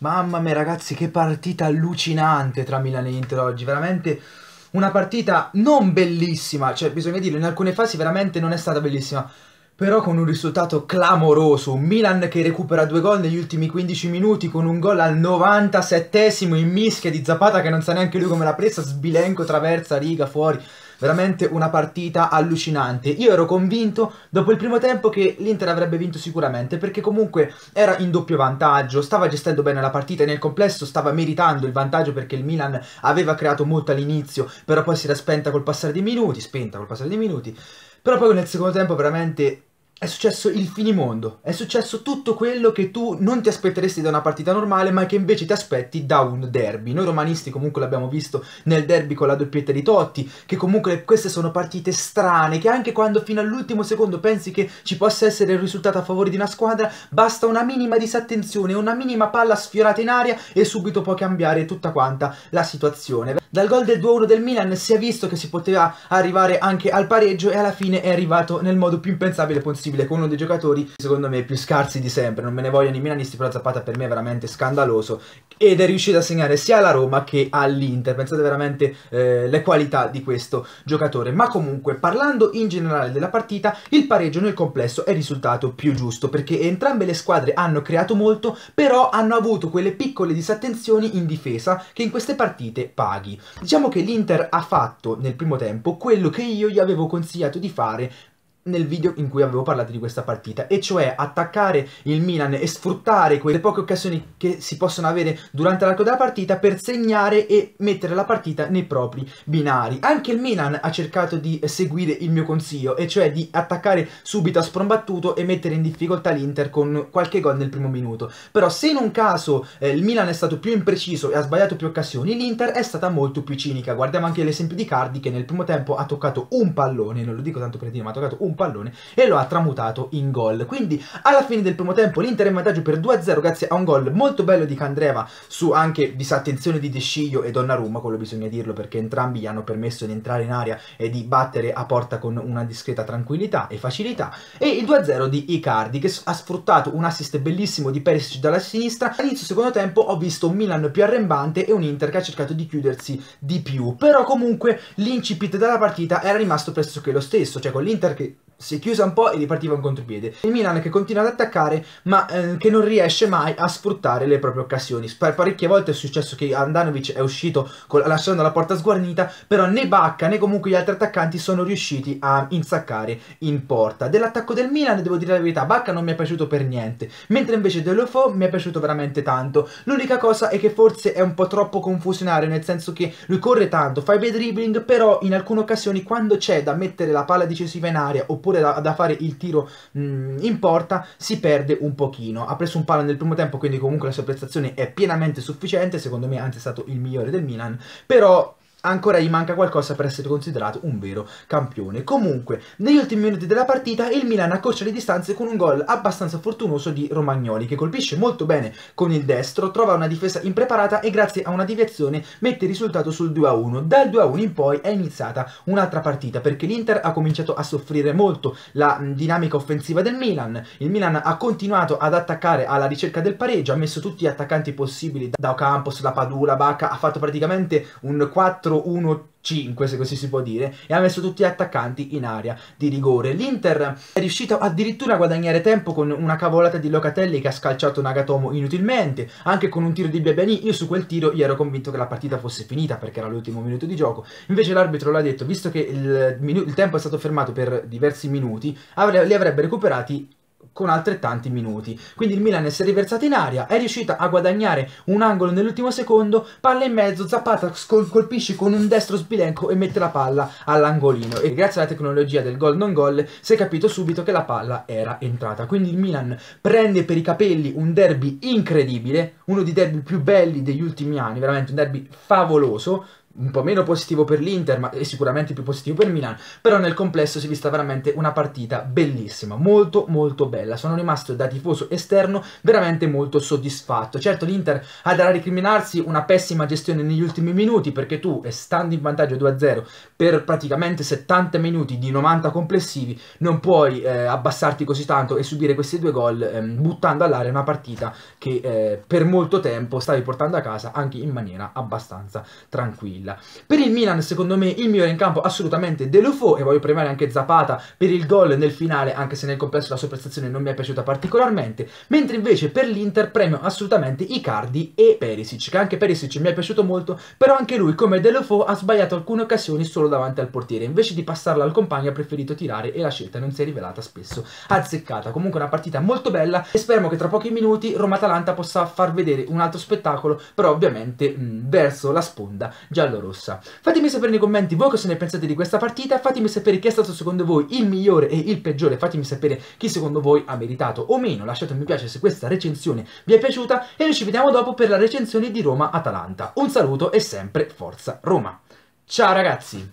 Mamma mia ragazzi che partita allucinante tra Milan e Inter oggi, veramente una partita non bellissima, cioè bisogna dirlo, in alcune fasi veramente non è stata bellissima, però con un risultato clamoroso, un Milan che recupera due gol negli ultimi 15 minuti con un gol al 97 in mischia di Zapata che non sa neanche lui come l'ha presa, sbilenco, traversa, riga, fuori, veramente una partita allucinante. Io ero convinto dopo il primo tempo che l'Inter avrebbe vinto sicuramente perché comunque era in doppio vantaggio, stava gestendo bene la partita e nel complesso stava meritando il vantaggio perché il Milan aveva creato molto all'inizio, però poi si era spenta col passare dei minuti, spenta col passare dei minuti. Però poi nel secondo tempo veramente è successo il finimondo, è successo tutto quello che tu non ti aspetteresti da una partita normale, ma che invece ti aspetti da un derby. Noi romanisti comunque l'abbiamo visto nel derby con la doppietta di Totti, che comunque queste sono partite strane, che anche quando fino all'ultimo secondo pensi che ci possa essere il risultato a favore di una squadra, basta una minima disattenzione, una minima palla sfiorata in aria e subito può cambiare tutta quanta la situazione. Dal gol del 2-1 del Milan si è visto che si poteva arrivare anche al pareggio e alla fine è arrivato nel modo più impensabile possibile con uno dei giocatori secondo me più scarsi di sempre, non me ne vogliono i milanisti però Zapata per me è veramente scandaloso ed è riuscito a segnare sia alla Roma che all'Inter, pensate veramente eh, le qualità di questo giocatore, ma comunque parlando in generale della partita il pareggio nel complesso è risultato più giusto perché entrambe le squadre hanno creato molto però hanno avuto quelle piccole disattenzioni in difesa che in queste partite paghi. Diciamo che l'Inter ha fatto nel primo tempo quello che io gli avevo consigliato di fare nel video in cui avevo parlato di questa partita, e cioè attaccare il Milan e sfruttare quelle poche occasioni che si possono avere durante l'arco della partita per segnare e mettere la partita nei propri binari. Anche il Milan ha cercato di seguire il mio consiglio, e cioè di attaccare subito a sprombattuto e mettere in difficoltà l'Inter con qualche gol nel primo minuto. Però se in un caso eh, il Milan è stato più impreciso e ha sbagliato più occasioni, l'Inter è stata molto più cinica. Guardiamo anche l'esempio di Cardi che nel primo tempo ha toccato un pallone, non lo dico tanto per dire, ma ha toccato un pallone pallone e lo ha tramutato in gol. Quindi alla fine del primo tempo l'Inter è in vantaggio per 2-0 grazie a un gol molto bello di Candreva su anche disattenzione di De Sciglio e Donnarumma, quello bisogna dirlo perché entrambi gli hanno permesso di entrare in aria e di battere a porta con una discreta tranquillità e facilità e il 2-0 di Icardi che ha sfruttato un assist bellissimo di Perisic dalla sinistra. All'inizio secondo tempo ho visto un Milan più arrembante e un Inter che ha cercato di chiudersi di più, però comunque l'incipit della partita era rimasto pressoché lo stesso, cioè con l'Inter che si è chiusa un po' e ripartiva un contropiede. Il Milan che continua ad attaccare ma eh, che non riesce mai a sfruttare le proprie occasioni. Per parecchie volte è successo che Andanovic è uscito con, lasciando la porta sguarnita, però né Bacca né comunque gli altri attaccanti sono riusciti a insaccare in porta. Dell'attacco del Milan devo dire la verità, Bacca non mi è piaciuto per niente, mentre invece Delofo mi è piaciuto veramente tanto. L'unica cosa è che forse è un po' troppo confusionario, nel senso che lui corre tanto, fa i dribbling, però in alcune occasioni quando c'è da mettere la palla decisiva in aria oppure oppure da, da fare il tiro mh, mm, in porta, si perde un pochino. Ha preso un palo nel primo tempo, quindi comunque la sua prestazione è pienamente sufficiente, secondo me anzi è stato il migliore del Milan, però Ancora gli manca qualcosa per essere considerato un vero campione. Comunque, negli ultimi minuti della partita il Milan accorcia le distanze con un gol abbastanza fortunoso di Romagnoli che colpisce molto bene con il destro, trova una difesa impreparata e grazie a una deviazione mette il risultato sul 2-1. Dal 2-1 in poi è iniziata un'altra partita perché l'Inter ha cominciato a soffrire molto la dinamica offensiva del Milan. Il Milan ha continuato ad attaccare alla ricerca del pareggio, ha messo tutti gli attaccanti possibili da Ocampos, da Padula, Bacca, ha fatto praticamente un 4 4-1-5, se così si può dire, e ha messo tutti gli attaccanti in area di rigore. L'Inter è riuscito addirittura a guadagnare tempo con una cavolata di Locatelli che ha scalciato Nagatomo inutilmente, anche con un tiro di Bebani. Io su quel tiro io ero convinto che la partita fosse finita perché era l'ultimo minuto di gioco. Invece l'arbitro l'ha detto, visto che il, il, tempo è stato fermato per diversi minuti, avre li avrebbe recuperati con altrettanti minuti. Quindi il Milan si è riversato in aria, è riuscita a guadagnare un angolo nell'ultimo secondo, palla in mezzo, Zapata colpisce con un destro sbilenco e mette la palla all'angolino. E grazie alla tecnologia del gol non gol si è capito subito che la palla era entrata. Quindi il Milan prende per i capelli un derby incredibile, uno dei derby più belli degli ultimi anni, veramente un derby favoloso, un po' meno positivo per l'Inter, ma è sicuramente più positivo per Milan, però nel complesso si è vista veramente una partita bellissima, molto molto bella. Sono rimasto da tifoso esterno veramente molto soddisfatto. Certo l'Inter ha da recriminarsi una pessima gestione negli ultimi minuti, perché tu, stando in vantaggio 2-0 per praticamente 70 minuti di 90 complessivi, non puoi eh, abbassarti così tanto e subire questi due gol eh, buttando all'aria una partita che eh, per molto tempo stavi portando a casa anche in maniera abbastanza tranquilla. Barella. Per il Milan, secondo me, il migliore in campo assolutamente Delufo e voglio premiare anche Zapata per il gol nel finale, anche se nel complesso la sua prestazione non mi è piaciuta particolarmente, mentre invece per l'Inter premio assolutamente Icardi e Perisic, che anche Perisic mi è piaciuto molto, però anche lui, come Delufo, ha sbagliato alcune occasioni solo davanti al portiere, invece di passarla al compagno ha preferito tirare e la scelta non si è rivelata spesso azzeccata. Comunque una partita molto bella e speriamo che tra pochi minuti Roma-Atalanta possa far vedere un altro spettacolo, però ovviamente mh, verso la sponda giallo giallorossa. Fatemi sapere nei commenti voi cosa ne pensate di questa partita, fatemi sapere chi è stato secondo voi il migliore e il peggiore, fatemi sapere chi secondo voi ha meritato o meno, lasciate un mi piace se questa recensione vi è piaciuta e noi ci vediamo dopo per la recensione di Roma-Atalanta. Un saluto e sempre forza Roma! Ciao ragazzi!